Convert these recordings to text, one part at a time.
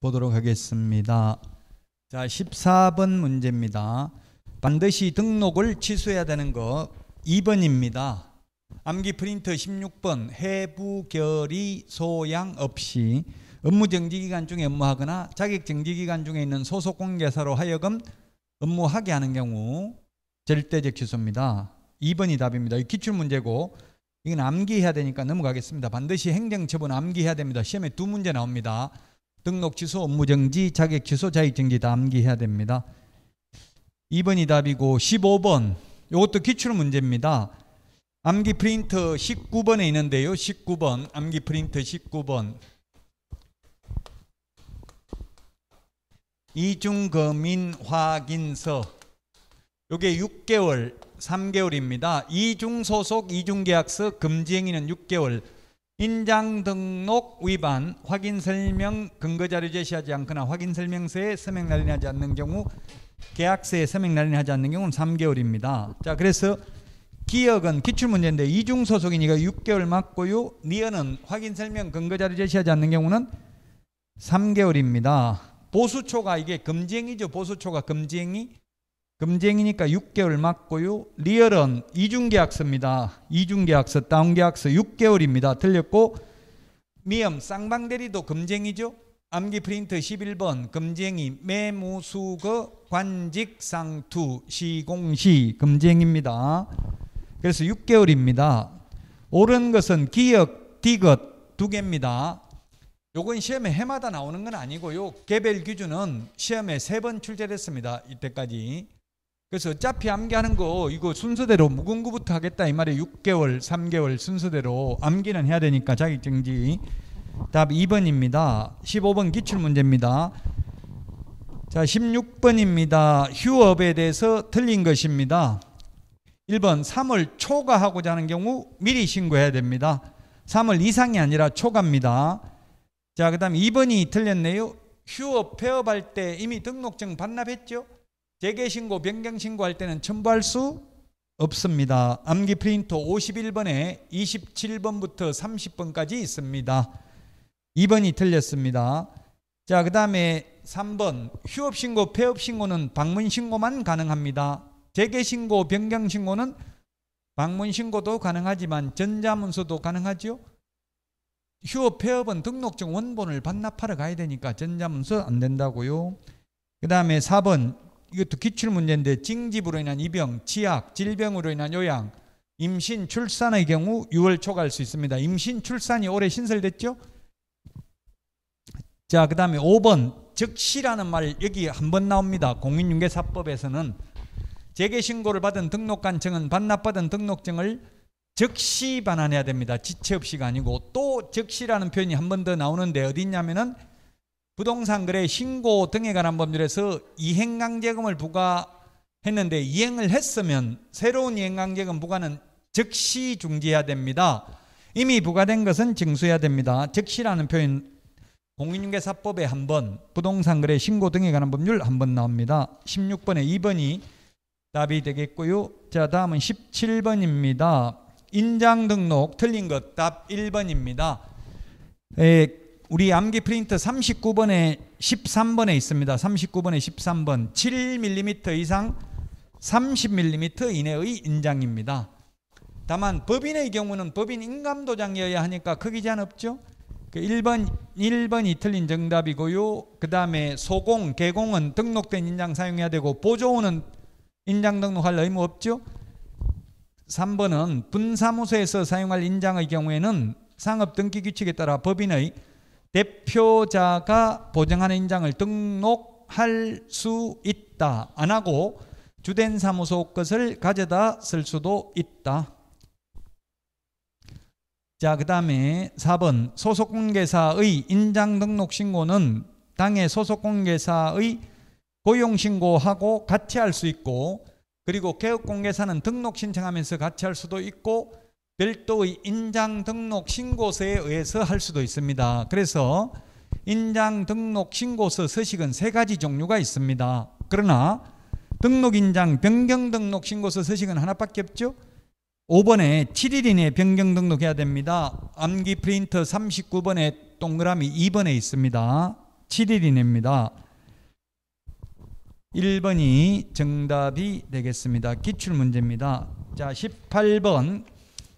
보도록 하겠습니다. 자, 14번 문제입니다. 반드시 등록을 취소해야 되는 거 2번입니다. 암기 프린터 16번 해부 결의 소양 없이 업무 정지 기간 중에 업무하거나 자격 정지 기간 중에 있는 소속 공개사로 하여금 업무하게 하는 경우 절대적 취소입니다. 2번이 답입니다. 기출 문제고 이건 암기해야 되니까 넘어가겠습니다. 반드시 행정처분 암기해야 됩니다. 시험에 두 문제 나옵니다. 등록 취소, 업무 정지, 자격 취소, 자격 정지 다 암기해야 됩니다. 2번이 답이고 15번 이것도 기출 문제입니다. 암기 프린트 19번에 있는데요. 19번 암기 프린트 19번 이중검인 확인서 요게 6개월 3개월입니다. 이중소속 이중계약서 금지행위는 6개월 인장 등록 위반 확인 설명 근거 자료 제시하지 않거나 확인 설명서에 서명 날인하지 않는 경우 계약서에 서명 날인하지 않는 경우는 3개월입니다. 자, 그래서 기억은 기출 문제인데 이중 소속이니까 6개월 맞고요. 니은은 확인 설명 근거 자료 제시하지 않는 경우는 3개월입니다. 보수초가 이게 금지행위죠. 보수초가 금지행위 금쟁이니까 6개월 맞고요. 리얼은 이중계약서입니다. 이중계약서, 다운계약서 6개월입니다. 틀렸고 미음 쌍방대리도 금쟁이죠. 암기 프린트 11번 금쟁이 매무수거 관직상투 시공시 금쟁입니다. 그래서 6개월입니다. 옳은 것은 기역, 디귿 두 개입니다. 요건 시험에 해마다 나오는 건 아니고요. 개별 기준은 시험에 세 번 출제됐습니다. 이때까지. 그래서 어차피 암기하는 거 이거 순서대로 무공구부터 하겠다 이 말에 6개월, 3개월 순서대로 암기는 해야 되니까 자격증지 답 2번입니다. 15번 기출문제입니다. 자 16번입니다. 휴업에 대해서 틀린 것입니다. 1번 3월 초과 하고자 하는 경우 미리 신고해야 됩니다. 3월 이상이 아니라 초과입니다. 자그 다음 2번이 틀렸네요. 휴업 폐업할 때 이미 등록증 반납했죠? 재개신고 변경신고할 때는 첨부할 수 없습니다. 암기 프린터 51번에 27번부터 30번까지 있습니다. 2번이 틀렸습니다. 자, 그 다음에 3번 휴업신고, 폐업신고는 방문신고만 가능합니다. 재개신고, 변경신고는 방문신고도 가능하지만 전자문서도 가능하죠 휴업, 폐업은 등록증 원본을 반납하러 가야 되니까 전자문서 안 된다고요. 그 다음에 4번 이것도 기출 문제인데 징집으로 인한 입영, 치약, 질병으로 인한 요양, 임신, 출산의 경우 6월 초과할 수 있습니다. 임신, 출산이 올해 신설됐죠? 자, 그 다음에 5번 즉시라는 말 여기 한 번 나옵니다. 공인중개사법에서는 재개 신고를 받은 등록관청은 반납받은 등록증을 즉시 반환해야 됩니다. 지체 없이가 아니고 또 즉시라는 표현이 한 번 더 나오는데 어디 있냐면은 부동산 거래 신고 등에 관한 법률에서 이행강제금을 부과했는데 이행을 했으면 새로운 이행강제금 부과는 즉시 중지해야 됩니다. 이미 부과된 것은 징수해야 됩니다. 즉시라는 표현 공인중개사법에 한 번, 부동산 거래 신고 등에 관한 법률 한번 나옵니다. 16번에 2번이 답이 되겠고요. 자, 다음은 17번입니다. 인장 등록 틀린 것 답 1번입니다. 에, 예, 우리 암기 프린트 39번에 13번에 있습니다. 39번에 13번 7mm 이상 30mm 이내의 인장입니다. 다만 법인의 경우는 법인 인감도장이어야 하니까 크기 제한 없죠. 1번 그 1번이 틀린 정답이고요. 그 다음에 소공, 개공은 등록된 인장 사용해야 되고 보조원은 인장 등록할 의무 없죠. 3번은 분사무소에서 사용할 인장의 경우에는 상업 등기 규칙에 따라 법인의 대표자가 보증하는 인장을 등록할 수 있다. 안 하고 주된 사무소 것을 가져다 쓸 수도 있다. 자, 그 다음에 4번 소속공개사의 인장 등록 신고는 당의 소속공개사의 고용 신고하고 같이 할 수 있고 그리고 개업공개사는 등록 신청하면서 같이 할 수도 있고 별도의 인장 등록 신고서에 의해서 할 수도 있습니다. 그래서 인장 등록 신고서 서식은 세 가지 종류가 있습니다. 그러나 등록 인장 변경 등록 신고서 서식은 하나밖에 없죠. 5번에 7일 이내에 변경 등록해야 됩니다. 암기 프린터 39번에 동그라미 2번에 있습니다. 7일 이내입니다. 1번이 정답이 되겠습니다. 기출문제입니다. 자, 18번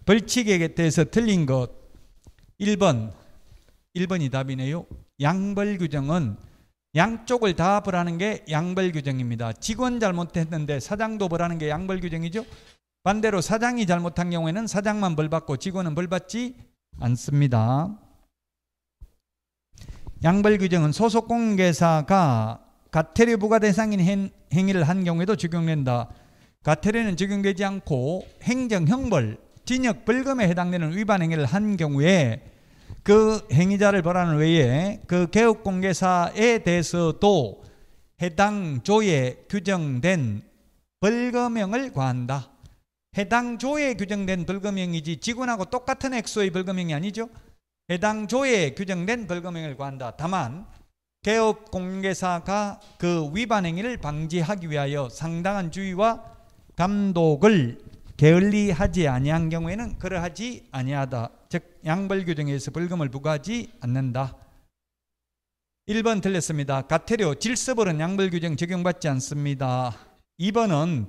벌칙에 대해서 틀린 것 1번 1번이 답이네요. 양벌 규정은 양쪽을 다 벌하는 게 양벌 규정입니다. 직원 잘못했는데 사장도 벌하는 게 양벌 규정이죠. 반대로 사장이 잘못한 경우에는 사장만 벌받고 직원은 벌받지 않습니다. 양벌 규정은 소속 공개사가 가태료 부과 대상인 행, 위를한 경우에도 적용된다. 가태료는 적용되지 않고 행정 형벌 징역 벌금에 해당되는 위반 행위를 한 경우에 그 행위자를 벌하는 외에 그 개업공개사에 대해서도 해당 조에 규정된 벌금형을 과한다. 해당 조에 규정된 벌금형이지 직원하고 똑같은 액수의 벌금형이 아니죠. 해당 조에 규정된 벌금형을 과한다. 다만 개업 공개사가 그 위반 행위를 방지하기 위하여 상당한 주의와 감독을 게을리하지 아니한 경우에는 그러하지 아니하다. 즉 양벌 규정에서 벌금을 부과하지 않는다. 1번 틀렸습니다. 가태료 질서벌은 양벌 규정 적용받지 않습니다. 2번은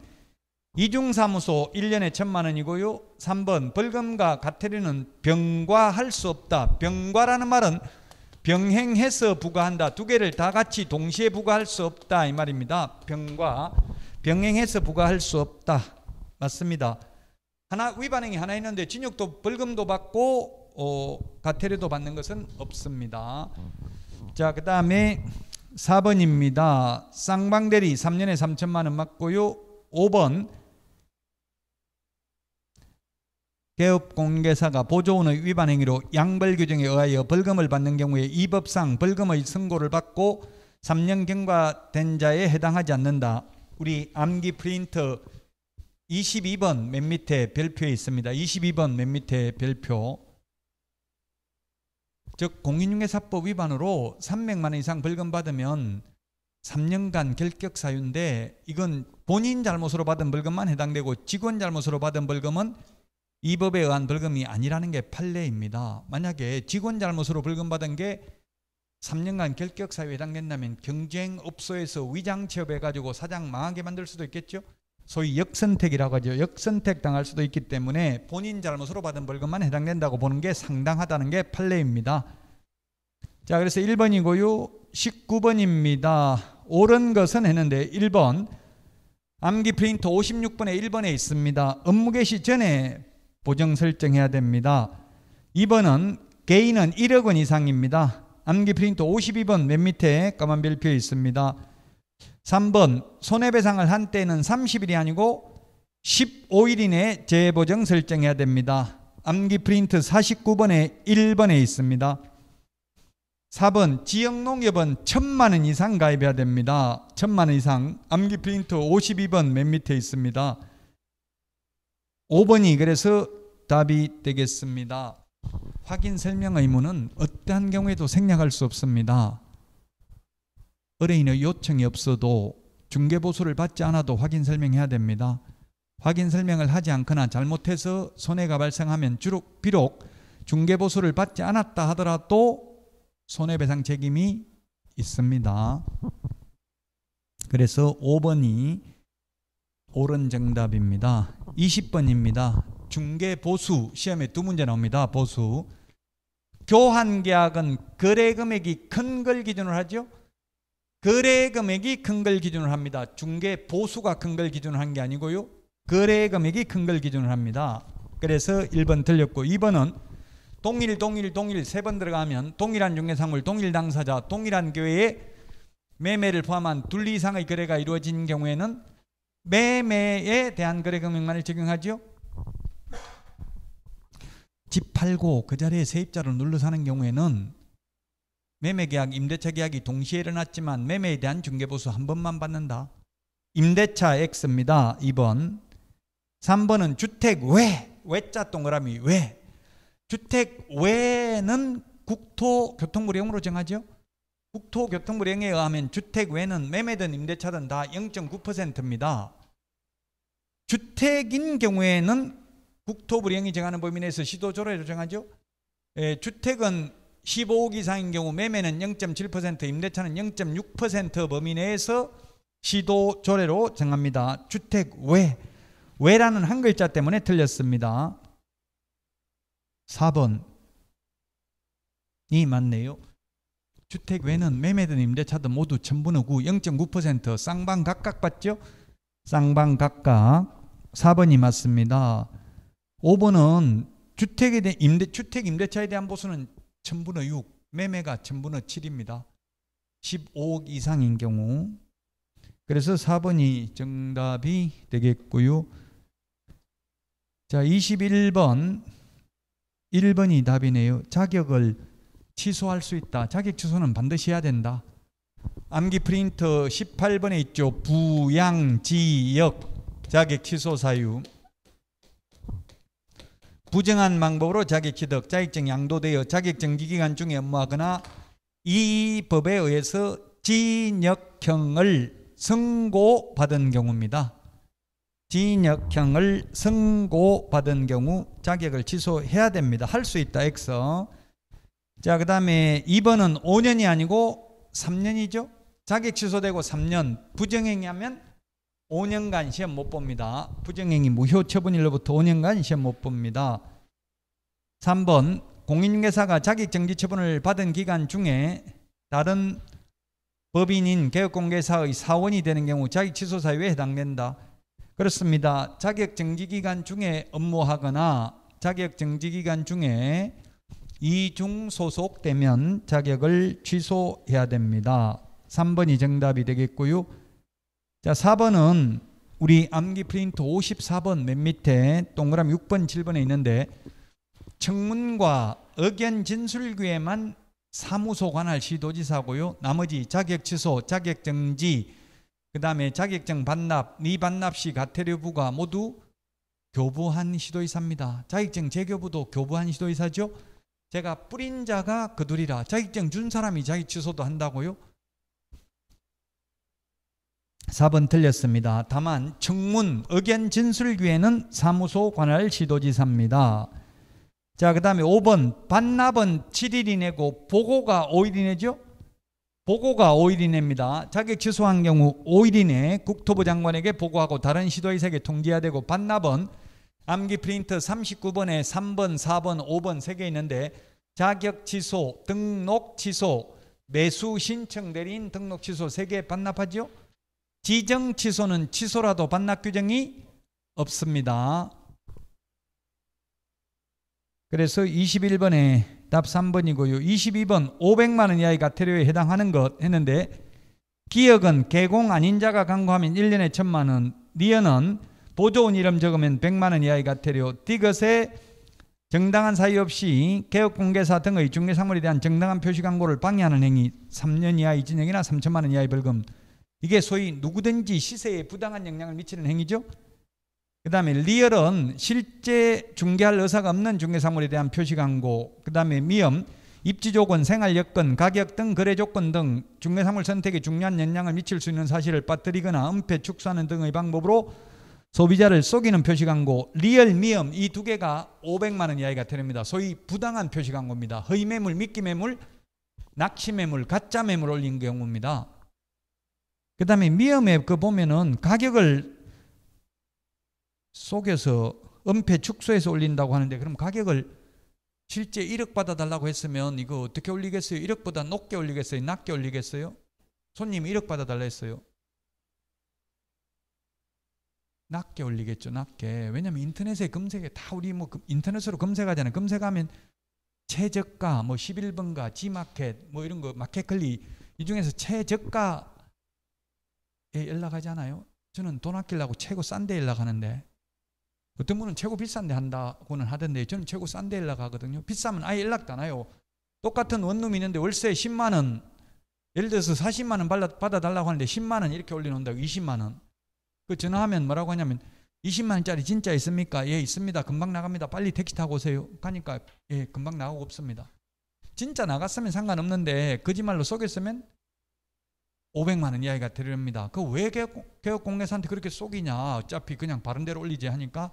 이중사무소 1년에 천만 원이고요. 3번 벌금과 가태료는 병과할 수 없다. 병과라는 말은 병행해서 부과한다. 두 개를 다 같이 동시에 부과할 수 없다 이 말입니다. 병과 병행해서 부과할 수 없다. 맞습니다. 하나 위반행이 하나 있는데 진역도 벌금도 받고 어, 가태료도 받는 것은 없습니다. 자, 그 다음에 4번입니다. 쌍방대리 3년에 3천만 원 맞고요. 5번 개업공개사가 보조원의 위반 행위로 양벌 규정에 의하여 벌금을 받는 경우에 이 법상 벌금의 선고를 받고 3년 경과된 자에 해당하지 않는다. 우리 암기 프린트 22번 맨 밑에 별표에 있습니다. 22번 맨 밑에 별표. 즉 공인중개사법 위반으로 300만 원 이상 벌금 받으면 3년간 결격 사유인데 이건 본인 잘못으로 받은 벌금만 해당되고 직원 잘못으로 받은 벌금은 이 법에 의한 벌금이 아니라는 게 판례입니다. 만약에 직원 잘못으로 벌금 받은 게 3년간 결격 사유에 해당된다면 경쟁업소에서 위장 취업해 가지고 사장 망하게 만들 수도 있겠죠. 소위 역선택이라고 하죠. 역선택 당할 수도 있기 때문에 본인 잘못으로 받은 벌금만 해당된다고 보는 게 상당하다는 게 판례입니다. 자, 그래서 1번이고요. 19번입니다. 옳은 것은 했는데 1번 암기 프린터 56번에 1번에 있습니다. 업무 개시 전에 보정 설정해야 됩니다. 2번은 개인은 1억 원 이상입니다. 암기 프린터 52번 맨 밑에 까만 별표에 있습니다. 3번 손해배상을 한 때는 30일이 아니고 15일 이내 에 재보정 설정해야 됩니다. 암기 프린트 49번에 1번에 있습니다. 4번 지역농협은 천만 원 이상 가입해야 됩니다. 천만 원 이상 암기 프린트 52번 맨 밑에 있습니다. 5번이 그래서 답이 되겠습니다. 확인 설명 의무는 어떠한 경우에도 생략할 수 없습니다. 의뢰인의 요청이 없어도 중개보수를 받지 않아도 확인 설명해야 됩니다. 확인 설명을 하지 않거나 잘못해서 손해가 발생하면 주로 비록 중개보수를 받지 않았다 하더라도 손해배상 책임이 있습니다. 그래서 5번이 옳은 정답입니다. 20번입니다. 중개보수 시험에 두 문제 나옵니다. 보수. 교환계약은 거래금액이 큰 걸 기준으로 하죠. 거래 금액이 큰 걸 기준을 합니다. 중개 보수가 큰 걸 기준을 한게 아니고요. 거래 금액이 큰 걸 기준을 합니다. 그래서 1번 틀렸고 2번은 동일 동일 동일 세 번 들어가면 동일한 중개상물 동일 당사자 동일한 교회에 매매를 포함한 둘 이상의 거래가 이루어진 경우에는 매매에 대한 거래 금액만을 적용하지집 팔고 그 자리에 세입자를 눌러 사는 경우에는 매매 계약, 임대차 계약이 동시에 일어났지만 매매에 대한 중개보수 한 번만 받는다. 임대차 X입니다. 2번. 3번은 주택 외, 외자 동그라미 외. 주택 외는 국토교통부령으로 정하죠. 국토교통부령에 의하면 주택 외는 매매든 임대차든 다 0.9%입니다. 주택인 경우에는 국토부령이 정하는 범위 내에서 시도조례로 정하죠. 예, 주택은 15억 이상인 경우 매매는 0.7% 임대차는 0.6% 범위 내에서 시도 조례로 정합니다. 주택 외 외라는 한 글자 때문에 틀렸습니다. 4번이 맞네요. 주택 외는 매매든 임대차든 모두 전분의구 0.9% 쌍방 각각 받죠? 쌍방 각각 4번이 맞습니다. 5번은 주택에 대한 임대 주택 임대차에 대한 보수는 1 0 0 0분의 6, 매매가 1 0 0 0분의 7입니다. 15억 이상인 경우 그래서 4번이 정답이 되겠고요. 자, 21번 1번이 답이네요. 자격을 취소할 수 있다. 자격 취소는 반드시 해야 된다. 암기 프린터 18번에 있죠. 부양 지역 자격 취소 사유. 부정한 방법으로 자격취득, 자격증 양도되어 자격증 기간 기 중에 업무하거나 이 법에 의해서 진역형을 선고받은 경우입니다. 징역형을 선고받은 경우 자격을 취소해야 됩니다. 할 수 있다 X. 자, 그 다음에 2번은 5년이 아니고 3년이죠. 자격 취소되고 3년, 부정행위하면 5년간 시험 못 봅니다. 부정행위 무효 처분일로부터 5년간 시험 못 봅니다. 3번 공인중개사가 자격정지 처분을 받은 기간 중에 다른 법인인 개업공개사의 사원이 되는 경우 자격취소 사유에 해당된다. 그렇습니다. 자격정지기간 중에 업무하거나 자격정지기간 중에 이중 소속되면 자격을 취소해야 됩니다. 3번이 정답이 되겠고요. 자, 4번은 우리 암기 프린트 54번 맨 밑에 동그라미 6번 7번에 있는데 청문과 의견 진술기에만 사무소 관할 시도지사고요. 나머지 자격 취소, 자격 정지, 그 다음에 자격증 반납, 미반납 시과태료부과 모두 교부한 시도이사입니다 자격증 재교부도 교부한 시도이사죠 제가 뿌린 자가 그들이라 자격증 준 사람이 자기 취소도 한다고요. 4번 틀렸습니다. 다만 청문 의견 진술 기회는 사무소 관할 시도지사입니다. 자, 그 다음에 5번 반납은 7일 이내고 보고가 5일 이내죠? 보고가 5일 이내입니다. 자격 취소한 경우 5일 이내 국토부 장관에게 보고하고 다른 시도의세계 통지해야 되고 반납은 암기 프린트 39번에 3번, 4번, 5번 3개 있는데 자격 취소, 등록 취소, 매수 신청 대리인 등록 취소 3개 반납하죠? 지정 취소는 취소라도 반납 규정이 없습니다. 그래서 21번에 답 3번이고요. 22번 500만 원 이하의 과태료에 해당하는 것 했는데 기억은 개공 아닌 자가 강구하면 1년에 1천만 원, 리어는 보조원 이름 적으면 100만 원 이하의 과태료, 디귿에 정당한 사유 없이 개업 공개사 등의 중개상물에 대한 정당한 표시 광고를 방해하는 행위 3년 이하의 징역이나 3천만 원 이하의 벌금 이게 소위 누구든지 시세에 부당한 영향을 미치는 행위죠. 그 다음에 리얼은 실제 중개할 의사가 없는 중개사물에 대한 표시 광고 그 다음에 미음 입지 조건, 생활 여건, 가격 등 거래 조건 등 중개사물 선택에 중요한 영향을 미칠 수 있는 사실을 빠뜨리거나 은폐, 축소하는 등의 방법으로 소비자를 속이는 표시 광고, 리얼 미엄 이 두 개가 500만 원 이하가 되립니다. 소위 부당한 표시 광고입니다. 허위 매물, 미끼 매물, 낚시 매물, 가짜 매물 올린 경우입니다. 그 다음에 미음에 그 보면은 가격을 속여서 은폐 축소해서 올린다고 하는데 그럼 가격을 실제 1억 받아달라고 했으면 이거 어떻게 올리겠어요? 1억보다 높게 올리겠어요? 낮게 올리겠어요? 손님 이 1억 받아달라 했어요. 낮게 올리겠죠, 낮게. 왜냐면 인터넷에 검색에 다 우리 뭐 인터넷으로 검색하잖아요. 검색하면 최저가, 뭐 11번가, 지마켓, 뭐 이런 거, 마켓클리이 중에서 최저가 예, 연락하지 않아요? 저는 돈 아끼려고 최고 싼데 연락하는데 어떤 분은 최고 비싼 데 한다고는 하던데 저는 최고 싼데 연락하거든요. 비싸면 아예 연락도 안 해요. 똑같은 원룸이 있는데 월세 10만 원 예를 들어서 40만 원 받아달라고 하는데 10만 원 이렇게 올려놓는다고 20만 원. 그 전화하면 뭐라고 하냐면 20만 원짜리 진짜 있습니까? 예 있습니다. 금방 나갑니다. 빨리 택시 타고 오세요. 가니까 예 금방 나가고 없습니다. 진짜 나갔으면 상관없는데 거짓말로 속였으면 500만 원 이야기가 들립니다. 그 왜 개혁 공매사한테 그렇게 속이냐? 어차피 그냥 바른 대로 올리지 하니까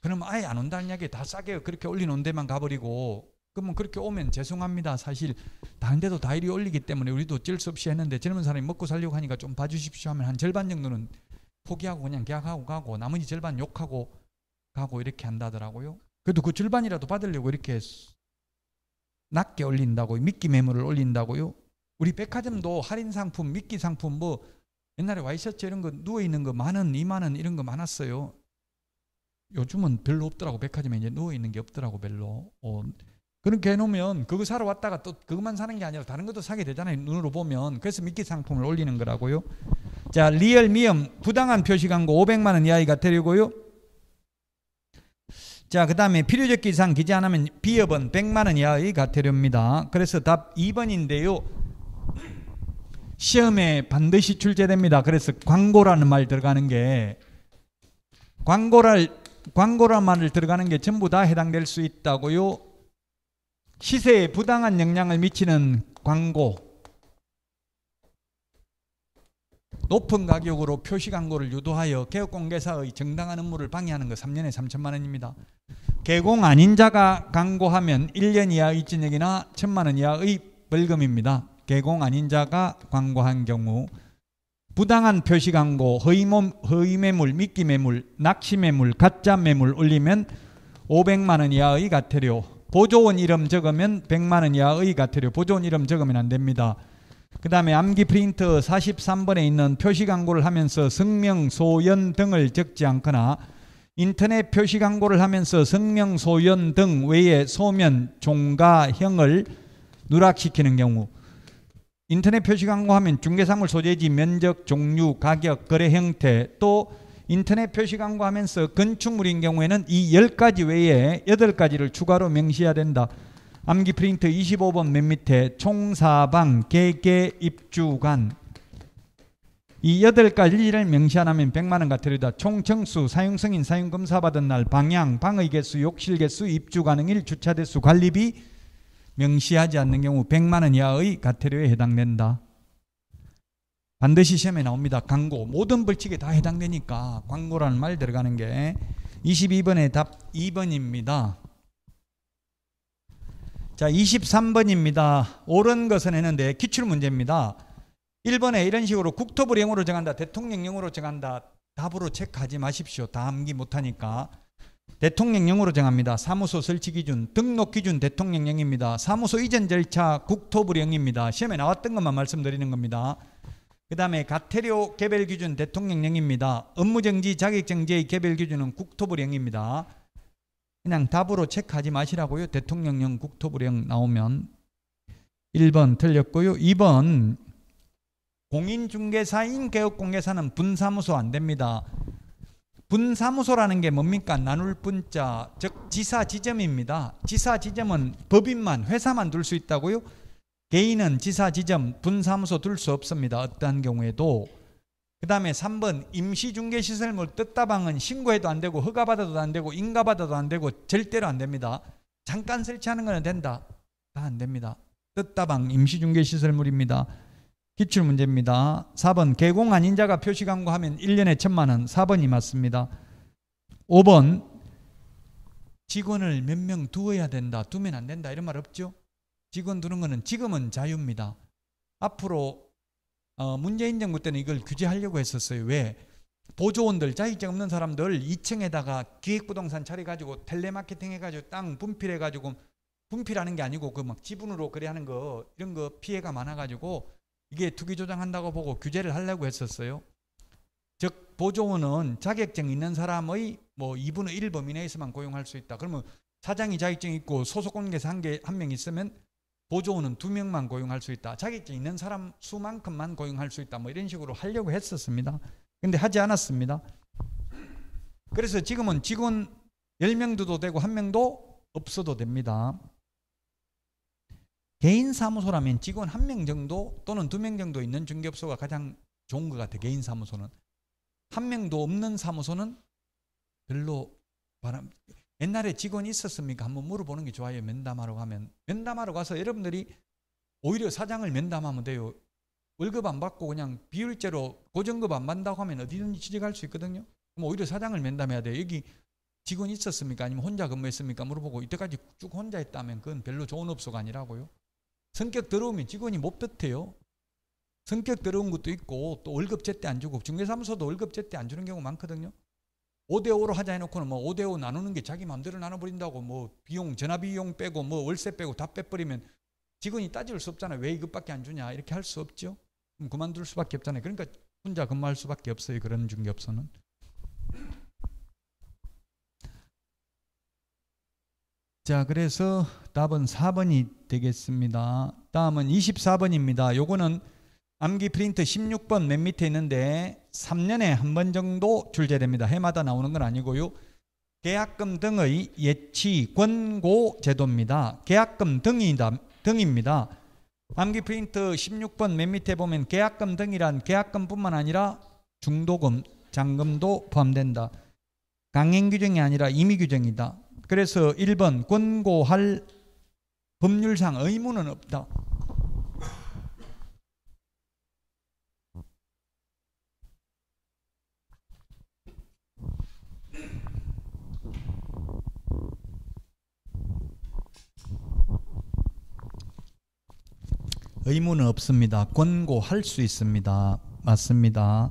그럼 아예 안 온다는 이야기 다 싸게 그렇게 올리는 데만 가버리고 그러면 그렇게 오면 죄송합니다. 사실 다른 데도 다 이리 올리기 때문에 우리도 찔 수 없이 했는데 젊은 사람이 먹고 살려고 하니까 좀 봐주십시오 하면 한 절반 정도는 포기하고 그냥 계약하고 가고 나머지 절반 욕하고 가고 이렇게 한다더라고요. 그래도 그 절반이라도 받으려고 이렇게 낮게 올린다고 믿기 매물을 올린다고요. 우리 백화점도 할인 상품, 미끼 상품 뭐 옛날에 와이셔츠 이런 거 누워 있는 거 많은 이만원 이런 거 많았어요. 요즘은 별로 없더라고 백화점에 이제 누워 있는 게 없더라고 별로. 어, 그렇게 해놓으면 그거 사러 왔다가 또 그것만 사는 게 아니라 다른 것도 사게 되잖아요 눈으로 보면. 그래서 미끼 상품을 올리는 거라고요. 자 리얼 미엄 부당한 표시 광고 500만 원 이하가 되려고요. 자, 그 다음에 필요적 기상 기재 안 하면 비업은 100만원 이하의 과태료입니다 그래서 답 2번인데요. 시험에 반드시 출제됩니다. 그래서 광고라는 말 들어가는 게 광고랄 광고란 말을 들어가는 게 전부 다 해당될 수 있다고요. 시세에 부당한 영향을 미치는 광고. 높은 가격으로 표시 광고를 유도하여 개업공개사의 정당한 업무를 방해하는 것 3년에 3천만 원입니다. 개공 아닌 자가 광고하면 1년 이하 입진액이나 천만 원 이하의 벌금입니다. 개공 아닌 자가 광고한 경우 부당한 표시 광고, 허위 매물, 미끼 매물, 낚시 매물, 가짜 매물 올리면 500만 원 이하의 과태료, 보조원 이름 적으면 100만 원 이하의 과태료, 보조원 이름 적으면 안 됩니다. 그 다음에 암기 프린트 43번에 있는 표시 광고를 하면서 성명, 소연 등을 적지 않거나 인터넷 표시 광고를 하면서 성명, 소연 등 외에 소면, 종가, 형을 누락시키는 경우 인터넷 표시 광고하면 중개사물 소재지 면적 종류 가격 거래 형태 또 인터넷 표시 광고하면서 건축물인 경우에는 이 10가지 외에 8가지를 추가로 명시해야 된다. 암기 프린트 25번 맨 밑에 총사방 개개 입주관 이 8가지를 명시 안 하면 100만원 같으리다. 총청수 사용성인 사용검사 받은 날 방향 방의 개수 욕실 개수 입주 가능일 주차 대수 관리비 명시하지 않는 경우 100만 원 이하의 과태료에 해당된다. 반드시 시험에 나옵니다. 광고. 모든 벌칙에 다 해당되니까 광고라는 말 들어가는 게 22번의 답 2번입니다. 자, 23번입니다. 옳은 것은 했는데 기출 문제입니다. 1번에 이런 식으로 국토부령으로 정한다. 대통령령으로 정한다. 답으로 체크하지 마십시오. 다 암기 못하니까. 대통령령으로 정합니다. 사무소 설치 기준, 등록 기준 대통령령입니다. 사무소 이전 절차 국토부령입니다. 시험에 나왔던 것만 말씀드리는 겁니다. 그 다음에 가태료 개별 기준 대통령령입니다. 업무정지 자격정지의 개별 기준은 국토부령입니다. 그냥 답으로 체크하지 마시라고요. 대통령령 국토부령 나오면 1번 틀렸고요. 2번 공인중개사인 개업공개사는 분사무소 안 됩니다. 분사무소라는 게 뭡니까? 나눌 분자 즉 지사 지점입니다. 지사 지점은 법인만 회사만 둘 수 있다고요? 개인은 지사 지점 분사무소 둘 수 없습니다. 어떠한 경우에도 그 다음에 3번 임시중개시설물 뜻다방은 신고해도 안 되고 허가받아도 안 되고 인가받아도 안 되고 절대로 안 됩니다. 잠깐 설치하는 거는 된다. 다 안 됩니다. 뜻다방 임시중개시설물입니다. 기출 문제입니다. 4번 개공한 인자가 표시광고 하면 1년에 천만 원 4번이 맞습니다. 5번 직원을 몇 명 두어야 된다. 두면 안 된다. 이런 말 없죠? 직원 두는 거는 지금은 자유입니다. 앞으로 어, 문재인 정부 때는 이걸 규제하려고 했었어요. 왜? 보조원들 자격증 없는 사람들 2층에다가 기획부동산 차려가지고 텔레마케팅 해가지고 땅 분필해가지고 분필하는 게 아니고 그 막 지분으로 그래 하는 거 이런 거 피해가 많아가지고 이게 투기 조장한다고 보고 규제를 하려고 했었어요. 즉 보조원은 자격증 있는 사람의 뭐 2분의 1 범위 내에서만 고용할 수 있다. 그러면 사장이 자격증 있고 소속 관계자 한개한 명 있으면 보조원은 2 명만 고용할 수 있다. 자격증 있는 사람 수만큼만 고용할 수 있다. 뭐 이런 식으로 하려고 했었습니다. 근데 하지 않았습니다. 그래서 지금은 직원 10명도 되고 1명도 없어도 됩니다. 개인 사무소라면 직원 한 명 정도 또는 두 명 정도 있는 중개업소가 가장 좋은 것 같아. 요 개인 사무소는 한 명도 없는 사무소는 별로 바람. 옛날에 직원이 있었습니까? 한번 물어보는 게 좋아요. 면담하러 가면 면담하러 가서 여러분들이 오히려 사장을 면담하면 돼요. 월급 안 받고 그냥 비율제로 고정급 안 받는다고 하면 어디든지 취직할 수 있거든요. 그럼 오히려 사장을 면담해야 돼요. 여기 직원 있었습니까? 아니면 혼자 근무했습니까? 물어보고 이때까지 쭉 혼자 했다면 그건 별로 좋은 업소가 아니라고요. 성격 더러우면 직원이 못 버텨요. 성격 더러운 것도 있고 또 월급 제때 안 주고 중개사무소도 월급 제때 안 주는 경우 많거든요. 5대5로 하자 해놓고는 뭐 5대5 나누는 게 자기 마음대로 나눠버린다고 뭐 비용, 전화비용 빼고 뭐 월세 빼고 다 빼버리면 직원이 따질 수 없잖아요. 왜 이것밖에 안 주냐 이렇게 할 수 없죠. 그럼 그만둘 수밖에 없잖아요. 그러니까 혼자 근무할 수밖에 없어요. 그런 중개업소는. 자, 그래서 답은 4번이 되겠습니다. 다음은 24번입니다. 요거는 암기 프린트 16번 맨 밑에 있는데 3년에 한 번 정도 출제됩니다. 해마다 나오는 건 아니고요. 계약금 등의 예치 권고 제도입니다. 계약금 등이다, 등입니다. 암기 프린트 16번 맨 밑에 보면 계약금 등이란 계약금뿐만 아니라 중도금, 잔금도 포함된다. 강행 규정이 아니라 임의 규정이다. 그래서 1번 권고할 법률상 의무는 없다. 의무는 없습니다. 권고할 수 있습니다. 맞습니다.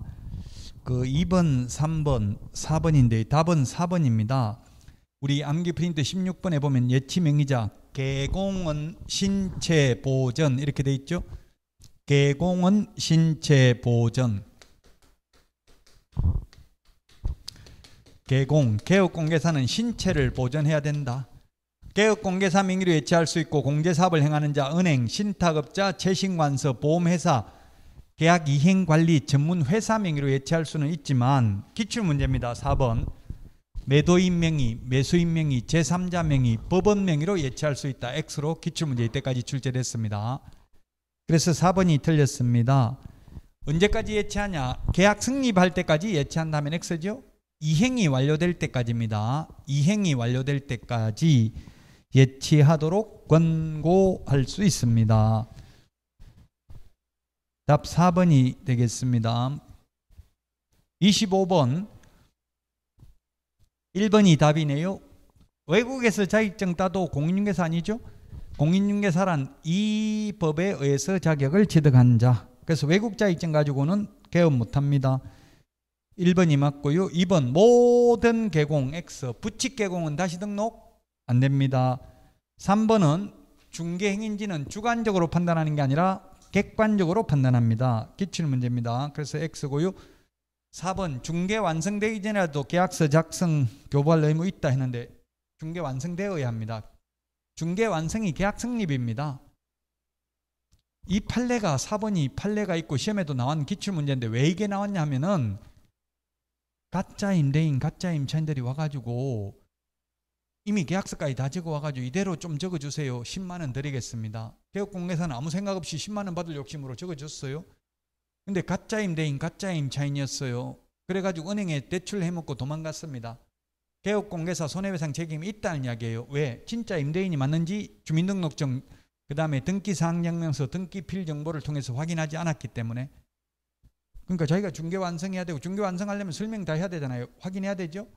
그 2번, 3번, 4번인데 답은 4번입니다. 우리 암기 프린트 16번에 보면 예치 명의자 개공은 신체 보전 이렇게 돼 있죠. 개공은 신체 보전 개공 개업공개사는 신체를 보전해야 된다. 개업공개사 명의로 예치할 수 있고 공제사업을 행하는 자 은행 신탁업자 채신관서 보험회사 계약 이행관리 전문회사 명의로 예치할 수는 있지만 기출문제입니다. 4번 매도인 명의, 매수인 명의, 제3자 명의, 법원 명의로 예치할 수 있다. X로 기출문제 이때까지 출제됐습니다. 그래서 4번이 틀렸습니다. 언제까지 예치하냐? 계약 승립할 때까지 예치한다면 X죠? 이행이 완료될 때까지입니다. 이행이 완료될 때까지 예치하도록 권고할 수 있습니다. 답 4번이 되겠습니다. 25번 1번이 답이네요. 외국에서 자격증 따도 공인중개사 아니죠? 공인중개사란 이 법에 의해서 자격을 취득한 자. 그래서 외국 자격증 가지고는 개업 못합니다. 1번이 맞고요. 2번 모든 개공 X 부칙 개공은 다시 등록 안 됩니다. 3번은 중개 행인지는 주관적으로 판단하는 게 아니라 객관적으로 판단합니다. 기출 문제입니다. 그래서 X고요. 4번 중개 완성되기 전에라도 계약서 작성 교부할 의무 있다 했는데 중개 완성되어야 합니다. 중개 완성이 계약 성립입니다. 이 판례가 4번이 판례가 있고 시험에도 나온 기출 문제인데 왜 이게 나왔냐 하면은 가짜 임대인 가짜 임차인들이 와가지고 이미 계약서까지 다 적어와가지고 이대로 좀 적어주세요. 10만 원 드리겠습니다. 대역공개사는 아무 생각 없이 10만 원 받을 욕심으로 적어줬어요. 근데 가짜 임대인 가짜 임차인이었어요. 그래가지고 은행에 대출 해먹고 도망갔습니다. 개업공개사 손해배상 책임이 있다는 이야기예요. 왜? 진짜 임대인이 맞는지 주민등록증 그 다음에 등기사항증명서 등기필 정보를 통해서 확인하지 않았기 때문에 그러니까 자기가 중개 완성해야 되고 중개 완성하려면 설명 다 해야 되잖아요. 확인해야 되죠.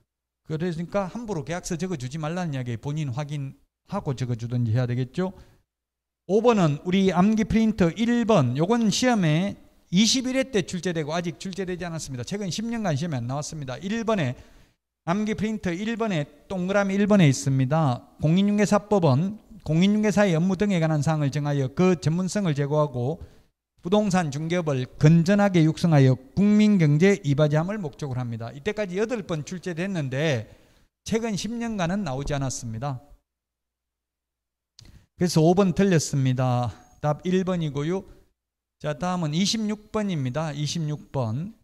그러니까 함부로 계약서 적어주지 말라는 이야기예요. 본인 확인하고 적어주든지 해야 되겠죠. 5번은 우리 암기 프린터 1번 요건 시험에 21회 때 출제되고 아직 출제되지 않았습니다. 최근 10년간 시험이 안 나왔습니다. 1번에 암기 프린트 1번에 동그라미 1번에 있습니다. 공인중개사법은 공인중개사의 업무 등에 관한 사항을 정하여 그 전문성을 제고하고 부동산 중개업을 건전하게 육성하여 국민경제 에 이바지함을 목적으로 합니다. 이때까지 8번 출제됐는데 최근 10년간은 나오지 않았습니다. 그래서 5번 틀렸습니다. 답 1번이고요. 자, 다음은 26번입니다. 26번.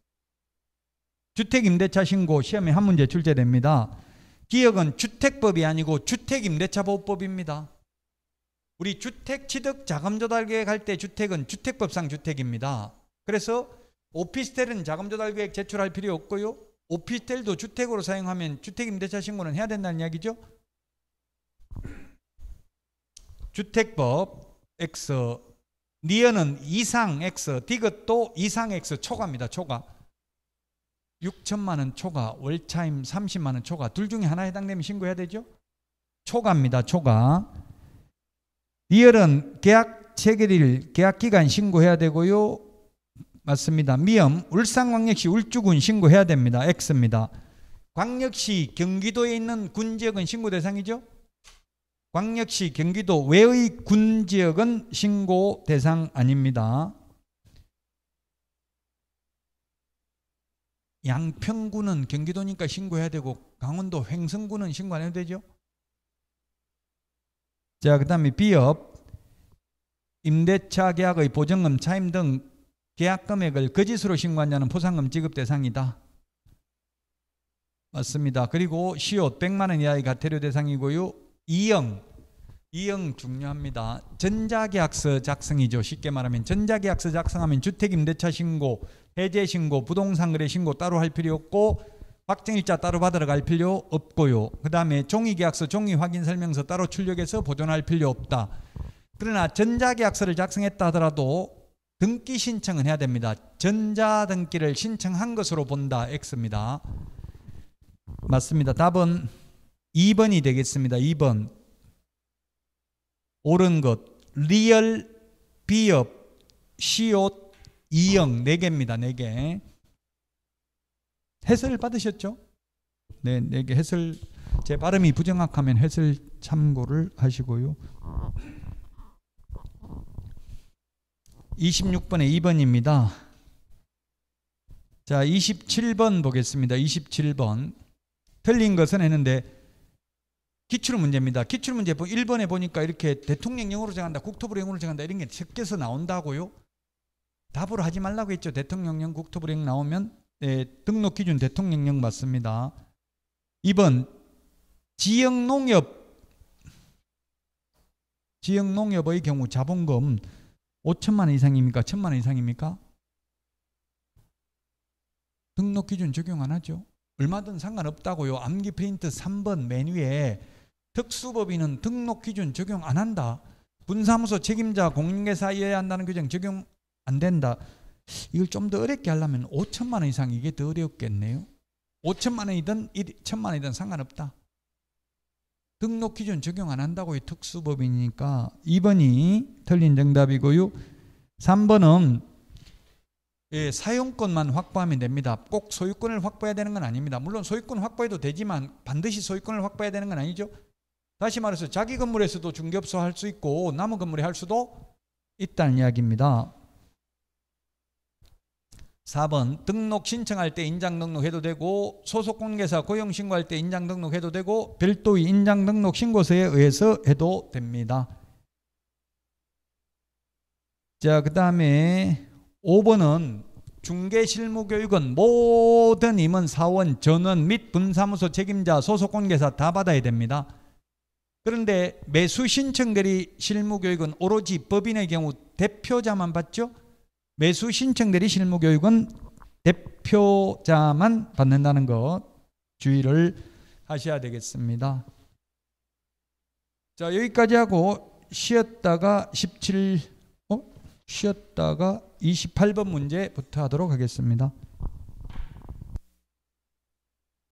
주택임대차 신고 시험에 한 문제 출제됩니다. 기억은 주택법이 아니고 주택임대차보호법입니다. 우리 주택취득자금조달계획 할 때 주택은 주택법상 주택입니다. 그래서 오피스텔은 자금조달계획 제출할 필요 없고요. 오피스텔도 주택으로 사용하면 주택임대차 신고는 해야 된다는 이야기죠. 주택법 X 니어는 이상 X, 디귿도 이상 X 초과입니다. 초과. 6천만 원 초과, 월차임 30만 원 초과. 둘 중에 하나 해당되면 신고해야 되죠? 초과입니다. 초과. 니어는 계약 체결일, 계약 기간 신고해야 되고요. 맞습니다. 미음, 울산광역시 울주군 신고해야 됩니다. X입니다. 광역시 경기도에 있는 군 지역은 신고 대상이죠? 광역시 경기도 외의 군 지역은 신고 대상 아닙니다. 양평구는 경기도니까 신고해야 되고 강원도 횡성구는 신고 안 해도 되죠. 자, 그 다음에 비업, 임대차 계약의 보증금, 차임 등 계약 금액을 거짓으로 그 신고한 자는 포상금 지급 대상이다. 맞습니다. 그리고 시옷 100만 원 이하의 과태료 대상이고요. 이영이영 중요합니다. 전자계약서 작성이죠. 쉽게 말하면 전자계약서 작성하면 주택임대차 신고, 해제 신고, 부동산 거래 신고 따로 할 필요 없고 확정일자 따로 받으러 갈 필요 없고요. 그 다음에 종이계약서, 종이확인설명서 따로 출력해서 보존할 필요 없다. 그러나 전자계약서를 작성했다 하더라도 등기 신청은 해야 됩니다. 전자등기를 신청한 것으로 본다. X입니다. 맞습니다. 답은 2번이 되겠습니다. 2번. 옳은 것. 리얼 비업 시옷 이영 4개입니다. 4개. 해설 받으셨죠? 네, 4개 해설 제 발음이 부정확하면 해설 참고를 하시고요. 26번에 2번입니다. 자, 27번 보겠습니다. 27번. 틀린 것은 했는데 기출문제입니다. 기출문제 1번에 뭐 보니까 이렇게 대통령령으로 정한다, 국토부령으로 정한다 이런 게 섞여서 나온다고요? 답으로 하지 말라고 했죠. 대통령령, 국토부령 나오면 네, 등록 기준 대통령령 맞습니다. 2번 지역 농협 지역 농협의 경우 자본금 5천만 원 이상입니까? 1천만 원 이상입니까? 등록 기준 적용 안 하죠. 얼마든 상관없다고요. 암기 프린트 3번 메뉴에 특수법인은 등록 기준 적용 안 한다. 분사무소 책임자 공인계사이어야 한다는 규정 적용 안 된다. 이걸 좀 더 어렵게 하려면 5천만 원 이상 이게 더 어렵겠네요. 5천만 원이든 1천만 원이든 상관없다. 등록 기준 적용 안 한다고 특수법이니까 2번이 틀린 정답이고요. 3번은 예, 사용권만 확보하면 됩니다. 꼭 소유권을 확보해야 되는 건 아닙니다. 물론 소유권 확보해도 되지만 반드시 소유권을 확보해야 되는 건 아니죠. 다시 말해서 자기 건물에서도 중개업소 할 수 있고 남은 건물에 할 수도 있다는 이야기입니다. 4번 등록 신청할 때 인장 등록해도 되고 소속 공개사 고용 신고할 때 인장 등록해도 되고 별도의 인장 등록 신고서에 의해서 해도 됩니다. 자, 그다음에 5번은 중개 실무 교육은 모든 임원 사원 전원 및 분사무소 책임자 소속 공개사 다 받아야 됩니다. 그런데 매수 신청대리 실무교육은 오로지 법인의 경우 대표자만 받죠. 매수 신청대리 실무교육은 대표자만 받는다는 것 주의를 하셔야 되겠습니다. 자 여기까지 하고 쉬었다가 17 어? 쉬었다가 28번 문제부터 하도록 하겠습니다.